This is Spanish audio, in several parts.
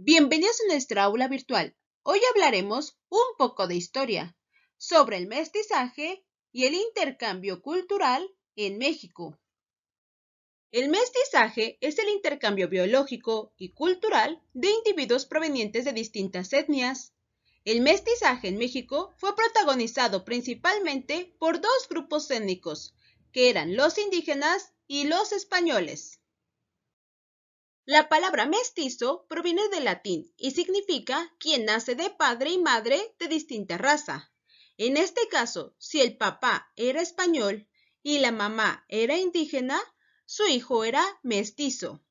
Bienvenidos a nuestra aula virtual. Hoy hablaremos un poco de historia, sobre el mestizaje y el intercambio cultural en México. El mestizaje es el intercambio biológico y cultural de individuos provenientes de distintas etnias. El mestizaje en México fue protagonizado principalmente por dos grupos étnicos, que eran los indígenas y los españoles. La palabra mestizo proviene del latín y significa quien nace de padre y madre de distinta raza. En este caso, si el papá era español y la mamá era indígena, su hijo era mestizo.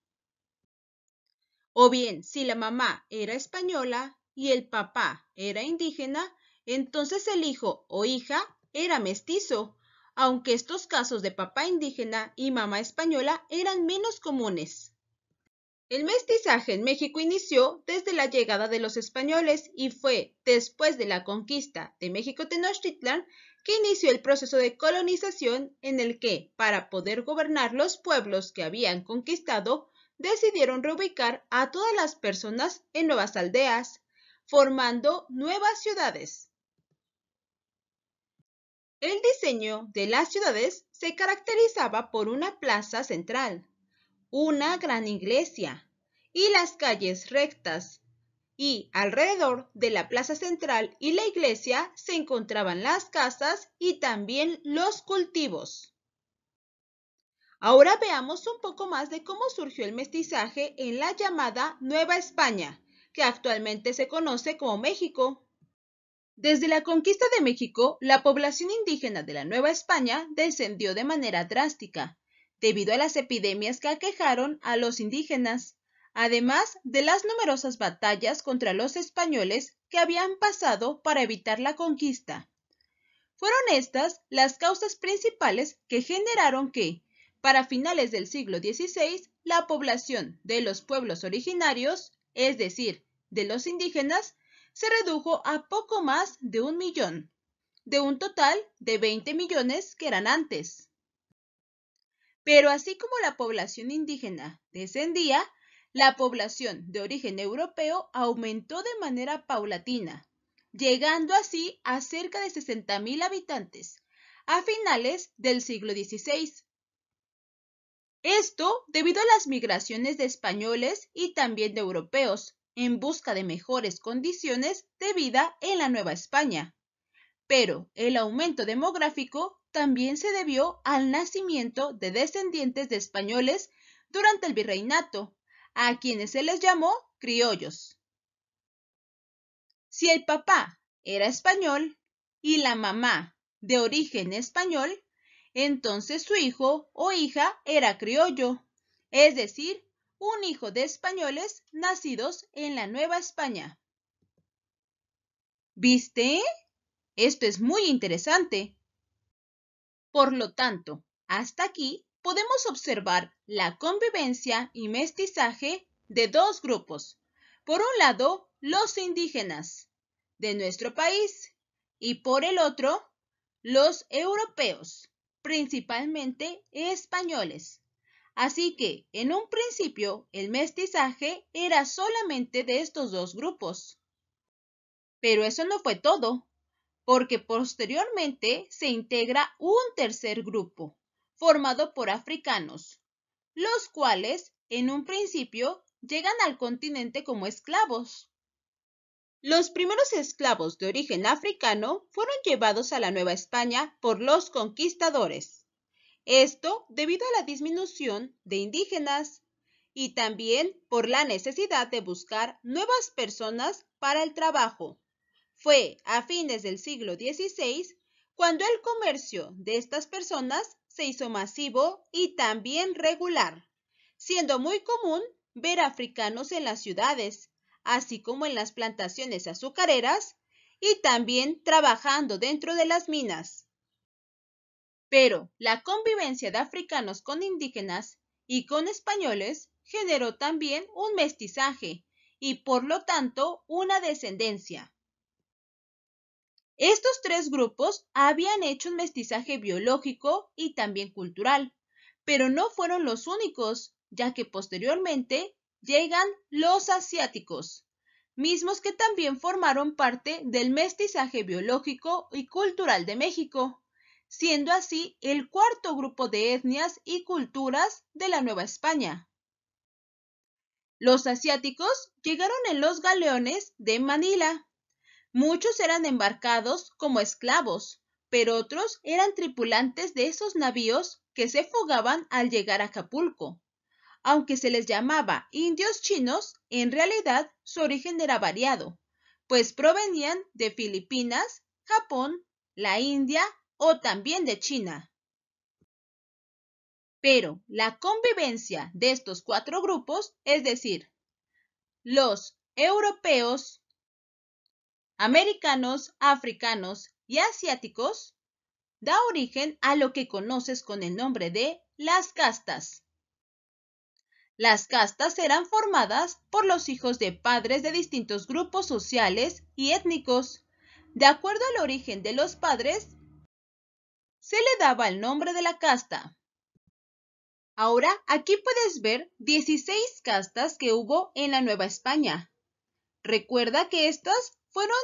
O bien, si la mamá era española y el papá era indígena, entonces el hijo o hija era mestizo, aunque estos casos de papá indígena y mamá española eran menos comunes. El mestizaje en México inició desde la llegada de los españoles y fue después de la conquista de México Tenochtitlan que inició el proceso de colonización en el que, para poder gobernar los pueblos que habían conquistado, decidieron reubicar a todas las personas en nuevas aldeas, formando nuevas ciudades. El diseño de las ciudades se caracterizaba por una plaza central, una gran iglesia y las calles rectas. Y alrededor de la plaza central y la iglesia se encontraban las casas y también los cultivos. Ahora veamos un poco más de cómo surgió el mestizaje en la llamada Nueva España, que actualmente se conoce como México. Desde la conquista de México, la población indígena de la Nueva España descendió de manera drástica, debido a las epidemias que aquejaron a los indígenas, además de las numerosas batallas contra los españoles que habían pasado para evitar la conquista. Fueron estas las causas principales que generaron que, para finales del siglo XVI, la población de los pueblos originarios, es decir, de los indígenas, se redujo a poco más de un millón, de un total de 20 millones que eran antes. Pero así como la población indígena descendía, la población de origen europeo aumentó de manera paulatina, llegando así a cerca de 60.000 habitantes a finales del siglo XVI. Esto debido a las migraciones de españoles y también de europeos en busca de mejores condiciones de vida en la Nueva España pero el aumento demográfico también se debió al nacimiento de descendientes de españoles durante el virreinato, a quienes se les llamó criollos. Si el papá era español y la mamá de origen español, entonces su hijo o hija era criollo, es decir, un hijo de españoles nacidos en la Nueva España. ¿Viste? Esto es muy interesante. Por lo tanto, hasta aquí podemos observar la convivencia y mestizaje de dos grupos. Por un lado, los indígenas de nuestro país y por el otro, los europeos, principalmente españoles. Así que, en un principio, el mestizaje era solamente de estos dos grupos. Pero eso no fue todo porque posteriormente se integra un tercer grupo, formado por africanos, los cuales, en un principio, llegan al continente como esclavos. Los primeros esclavos de origen africano fueron llevados a la Nueva España por los conquistadores. Esto debido a la disminución de indígenas y también por la necesidad de buscar nuevas personas para el trabajo. Fue a fines del siglo XVI cuando el comercio de estas personas se hizo masivo y también regular, siendo muy común ver africanos en las ciudades, así como en las plantaciones azucareras y también trabajando dentro de las minas. Pero la convivencia de africanos con indígenas y con españoles generó también un mestizaje y por lo tanto una descendencia. Estos tres grupos habían hecho un mestizaje biológico y también cultural, pero no fueron los únicos, ya que posteriormente llegan los asiáticos, mismos que también formaron parte del mestizaje biológico y cultural de México, siendo así el cuarto grupo de etnias y culturas de la Nueva España. Los asiáticos llegaron en los galeones de Manila, Muchos eran embarcados como esclavos, pero otros eran tripulantes de esos navíos que se fugaban al llegar a Acapulco. Aunque se les llamaba indios chinos, en realidad su origen era variado, pues provenían de Filipinas, Japón, la India o también de China. Pero la convivencia de estos cuatro grupos, es decir, los europeos, americanos, africanos y asiáticos, da origen a lo que conoces con el nombre de las castas. Las castas eran formadas por los hijos de padres de distintos grupos sociales y étnicos. De acuerdo al origen de los padres, se le daba el nombre de la casta. Ahora aquí puedes ver 16 castas que hubo en la Nueva España. Recuerda que estas fueron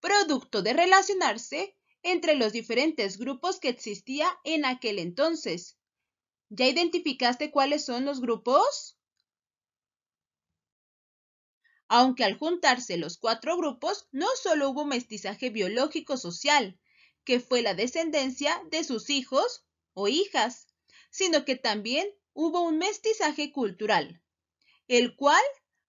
producto de relacionarse entre los diferentes grupos que existía en aquel entonces. ¿Ya identificaste cuáles son los grupos? Aunque al juntarse los cuatro grupos, no solo hubo mestizaje biológico social, que fue la descendencia de sus hijos o hijas, sino que también hubo un mestizaje cultural, el cual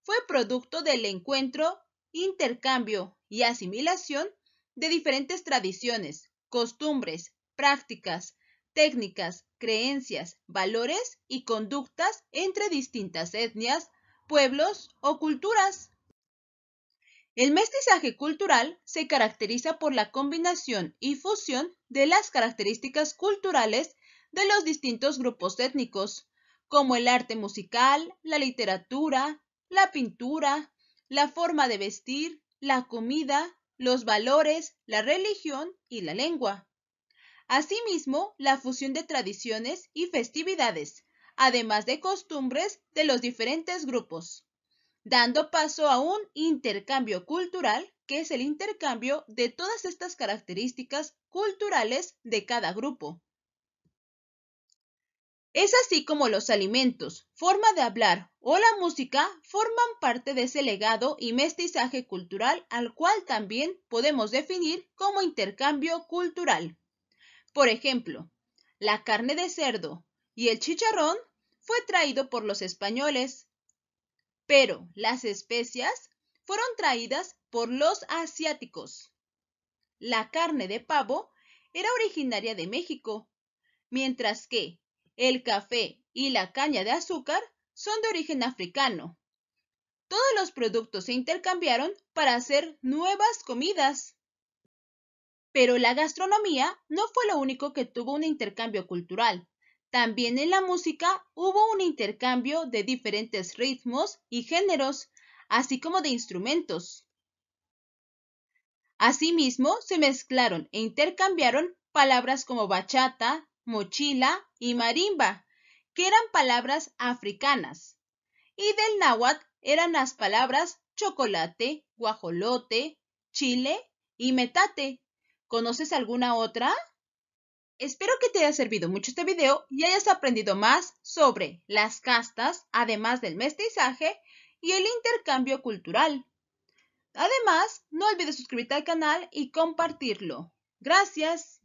fue producto del encuentro intercambio y asimilación de diferentes tradiciones, costumbres, prácticas, técnicas, creencias, valores y conductas entre distintas etnias, pueblos o culturas. El mestizaje cultural se caracteriza por la combinación y fusión de las características culturales de los distintos grupos étnicos, como el arte musical, la literatura, la pintura, la forma de vestir, la comida, los valores, la religión y la lengua. Asimismo, la fusión de tradiciones y festividades, además de costumbres de los diferentes grupos, dando paso a un intercambio cultural, que es el intercambio de todas estas características culturales de cada grupo. Es así como los alimentos, forma de hablar o la música forman parte de ese legado y mestizaje cultural al cual también podemos definir como intercambio cultural. Por ejemplo, la carne de cerdo y el chicharrón fue traído por los españoles, pero las especias fueron traídas por los asiáticos. La carne de pavo era originaria de México, mientras que el café y la caña de azúcar son de origen africano. Todos los productos se intercambiaron para hacer nuevas comidas. Pero la gastronomía no fue lo único que tuvo un intercambio cultural. También en la música hubo un intercambio de diferentes ritmos y géneros, así como de instrumentos. Asimismo, se mezclaron e intercambiaron palabras como bachata, mochila y marimba, que eran palabras africanas, y del náhuatl eran las palabras chocolate, guajolote, chile y metate. ¿Conoces alguna otra? Espero que te haya servido mucho este video y hayas aprendido más sobre las castas, además del mestizaje y el intercambio cultural. Además, no olvides suscribirte al canal y compartirlo. Gracias.